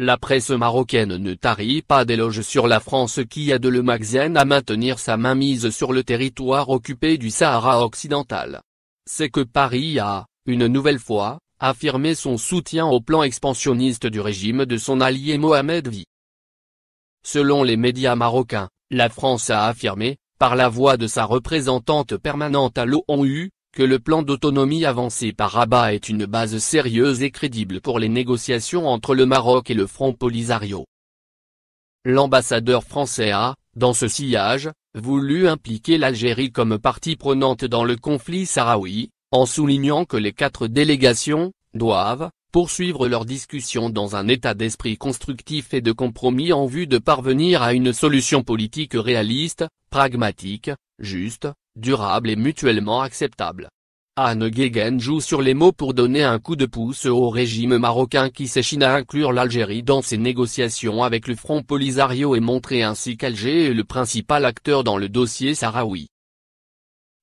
La presse marocaine ne tarit pas d'éloges sur la France qui de le Maghzen à maintenir sa mainmise sur le territoire occupé du Sahara occidental. C'est que Paris a, une nouvelle fois, affirmé son soutien au plan expansionniste du régime de son allié Mohamed V. Selon les médias marocains, la France a affirmé, par la voix de sa représentante permanente à l'ONU, que le plan d'autonomie avancé par Rabat est une base sérieuse et crédible pour les négociations entre le Maroc et le Front Polisario. L'ambassadeur français a, dans ce sillage, voulu impliquer l'Algérie comme partie prenante dans le conflit sahraoui, en soulignant que les quatre délégations, doivent, poursuivre leur discussion dans un état d'esprit constructif et de compromis en vue de parvenir à une solution politique réaliste, pragmatique, juste, durable et mutuellement acceptable. Anne Guéguen joue sur les mots pour donner un coup de pouce au régime marocain qui s'échine à inclure l'Algérie dans ses négociations avec le Front Polisario et montrer ainsi qu'Alger est le principal acteur dans le dossier sahraoui.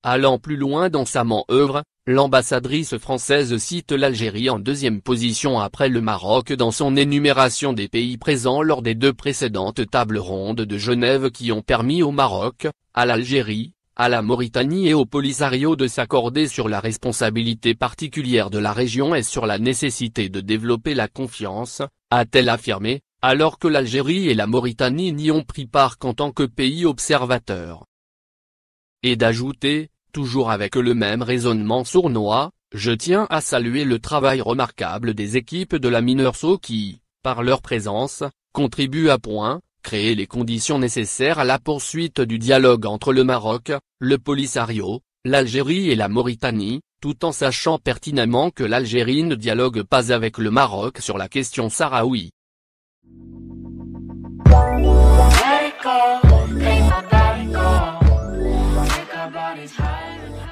Allant plus loin dans sa manœuvre, l'ambassadrice française cite l'Algérie en deuxième position après le Maroc dans son énumération des pays présents lors des deux précédentes tables rondes de Genève qui ont permis au Maroc, à l'Algérie, à la Mauritanie et au Polisario de s'accorder sur la responsabilité particulière de la région et sur la nécessité de développer la confiance, a-t-elle affirmé, alors que l'Algérie et la Mauritanie n'y ont pris part qu'en tant que pays observateurs. Et d'ajouter, Toujours avec le même raisonnement sournois, je tiens à saluer le travail remarquable des équipes de la Mineurso qui, par leur présence, contribuent à point, créer les conditions nécessaires à la poursuite du dialogue entre le Maroc, le Polisario, l'Algérie et la Mauritanie, tout en sachant pertinemment que l'Algérie ne dialogue pas avec le Maroc sur la question sahraoui. always higher